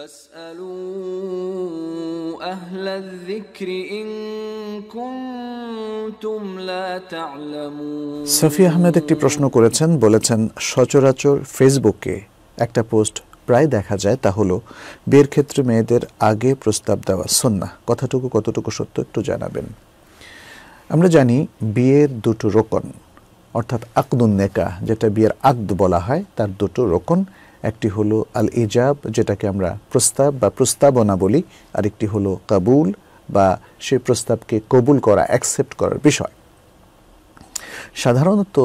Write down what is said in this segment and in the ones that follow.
সফি আহমেদ একটি প্রশ্ন করেছেন বলেছেন সচরাচর ফেসবুকে একটা পোস্ট প্রায় দেখা যায় তা হলো বিয়ের ক্ষেত্রে মেয়েদের আগে প্রস্তাব দেওয়া সন্না কথাটুকু কতটুকু সত্য একটু জানাবেন আমরা জানি বিয়ের দুটো রোকন অর্থাৎ আকদুন নেকা যেটা বিয়ের আকদ বলা হয় তার দুটো রোকন একটি হলো আল ইজাব যেটাকে আমরা প্রস্তাব বা প্রস্তাবনা বলি আরেকটি হলো কাবুল বা সেই প্রস্তাবকে কবুল করা অ্যাকসেপ্ট করার বিষয় সাধারণত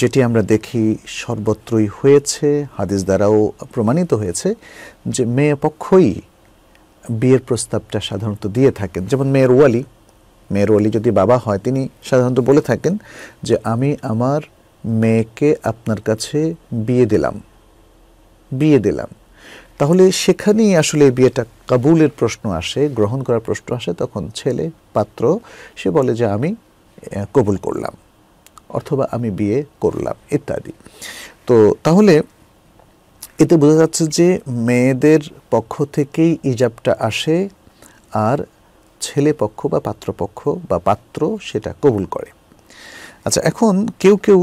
যেটি আমরা দেখি সর্বত্রই হয়েছে হাদিস দ্বারাও প্রমাণিত হয়েছে যে মেয়ে পক্ষই বিয়ের প্রস্তাবটা সাধারণত দিয়ে থাকেন যেমন মেয়ের ওয়ালি মেয়ের ওয়ালি যদি বাবা হয় তিনি সাধারণত বলে থাকেন যে আমি আমার মেয়েকে আপনার কাছে বিয়ে দিলাম বিয়ে দিলাম তাহলে সেখানেই আসলে বিয়েটা কাবুলের প্রশ্ন আসে গ্রহণ করার প্রশ্ন আসে তখন ছেলে পাত্র সে বলে যে আমি কবুল করলাম অথবা আমি বিয়ে করলাম ইত্যাদি তো তাহলে এতে বোঝা যাচ্ছে যে মেয়েদের পক্ষ থেকেই ইজাবটা আসে আর ছেলে পক্ষ বা পাত্রপক্ষ বা পাত্র সেটা কবুল করে আচ্ছা এখন কেউ কেউ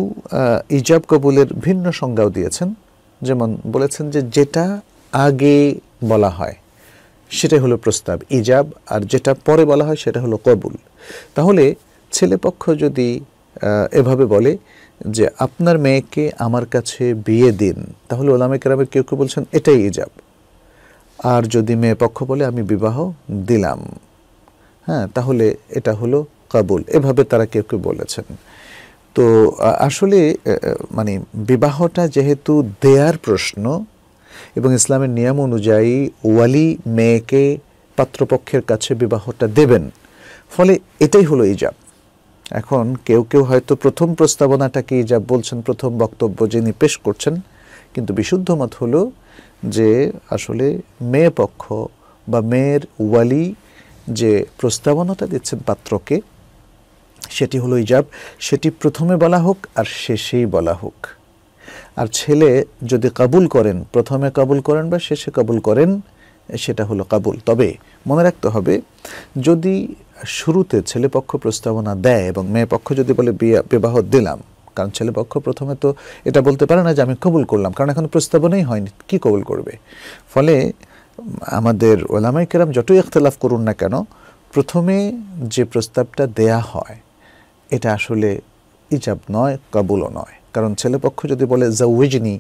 ইজাব কবুলের ভিন্ন সংজ্ঞাও দিয়েছেন যেমন বলেছেন যে যেটা আগে বলা হয় সেটা হলো প্রস্তাব ইজাব আর যেটা পরে বলা হয় সেটা হলো কবুল তাহলে ছেলেপক্ষ যদি এভাবে বলে যে আপনার মেয়েকে আমার কাছে বিয়ে দিন তাহলে ওলামে কেরামে কেউ কেউ বলছেন এটাই ইজাব আর যদি মেয়ে পক্ষ বলে আমি বিবাহ দিলাম হ্যাঁ তাহলে এটা হলো কাবুল এভাবে তারা কেউ কেউ বলেছেন তো আসলে মানে বিবাহটা যেহেতু দেয়ার প্রশ্ন এবং ইসলামের নিয়ম অনুযায়ী ওয়ালি মেয়েকে পাত্রপক্ষের কাছে বিবাহটা দেবেন ফলে এটাই হলো ইজাব এখন কেউ কেউ হয়তো প্রথম প্রস্তাবনাটাকে ইজাব বলছেন প্রথম বক্তব্য যিনি পেশ করছেন কিন্তু বিশুদ্ধ মত হলো যে আসলে মেয়ে পক্ষ বা মেয়ের ওয়ালি যে প্রস্তাবনাটা দিচ্ছেন পাত্রকে সেটি হলো ইজাব সেটি প্রথমে বলা হোক আর শেষেই বলা হোক আর ছেলে যদি কাবুল করেন প্রথমে কাবুল করেন বা শেষে কাবুল করেন সেটা হলো কাবুল তবে মনে রাখতে হবে যদি শুরুতে ছেলে পক্ষ প্রস্তাবনা দেয় এবং মেয়ে পক্ষ যদি বলে বিবাহ দিলাম কারণ ছেলে পক্ষ প্রথমে তো এটা বলতে পারে না যে আমি কবুল করলাম কারণ এখন প্রস্তাবনাই হয়নি কি কবুল করবে ফলে আমাদের ওলামাই কেরাম যতই ইখতলাফ করুন না কেন প্রথমে যে প্রস্তাবটা দেয়া হয় এটা আসলে ইজাব নয় কাবুলও নয় কারণ ছেলেপক্ষ যদি বলে জাউজনি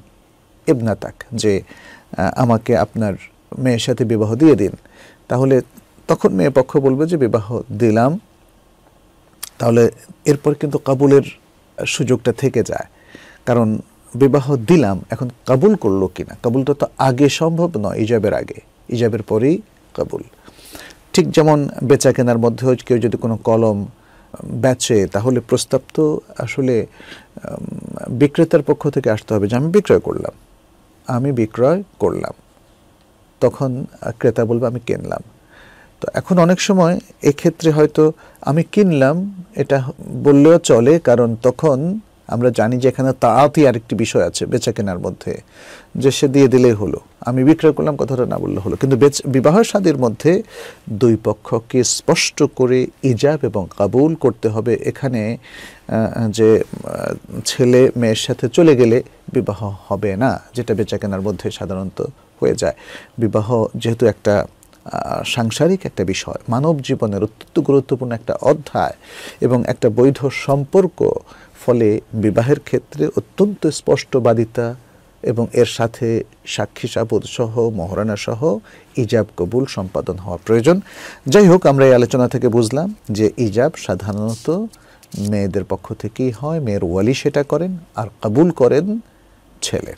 ইবনাতাক যে আমাকে আপনার মেয়ের সাথে বিবাহ দিয়ে দিন তাহলে তখন মেয়ে পক্ষ বলবে যে বিবাহ দিলাম তাহলে এরপর কিন্তু কাবুলের সুযোগটা থেকে যায় কারণ বিবাহ দিলাম এখন কাবুল করলো কিনা কাবুলটা তো আগে সম্ভব নয় ইজাবের আগে ইজাবের পরেই কাবুল ঠিক যেমন বেচা কেনার মধ্যেও কেউ যদি কোনো কলম বেচে তাহলে প্রস্তাব তো আসলে বিক্রেতার পক্ষ থেকে আসতে হবে যে আমি বিক্রয় করলাম আমি বিক্রয় করলাম তখন ক্রেতা বলবে আমি কিনলাম তো এখন অনেক সময় এক্ষেত্রে হয়তো আমি কিনলাম এটা বললেও চলে কারণ তখন আমরা জানি যে এখানে তাড়াতাড়ি আরেকটি বিষয় আছে বেচা কেনার মধ্যে যে সে দিয়ে দিলেই হলো আমি বিক্রয় করলাম কথাটা না বললে হলো কিন্তু বিবাহ সাদীর মধ্যে দুই পক্ষকে স্পষ্ট করে ইজাব এবং কাবুল করতে হবে এখানে যে ছেলে মেয়ের সাথে চলে গেলে বিবাহ হবে না যেটা বেচা কেনার মধ্যে সাধারণত হয়ে যায় বিবাহ যেহেতু একটা সাংসারিক একটা বিষয় মানব জীবনের অত্যন্ত গুরুত্বপূর্ণ একটা অধ্যায় এবং একটা বৈধ সম্পর্ক ফলে বিবাহের ক্ষেত্রে অত্যন্ত স্পষ্টবাদিতা এবং এর সাথে সাক্ষী সাবুদ সহ মহারানা সহ ইজাব কবুল সম্পাদন হওয়া প্রয়োজন যাই হোক আমরা এই আলোচনা থেকে বুঝলাম যে ইজাব সাধারণত মেয়েদের পক্ষ থেকেই হয় মেয়ের ওয়ালি সেটা করেন আর কবুল করেন ছেলে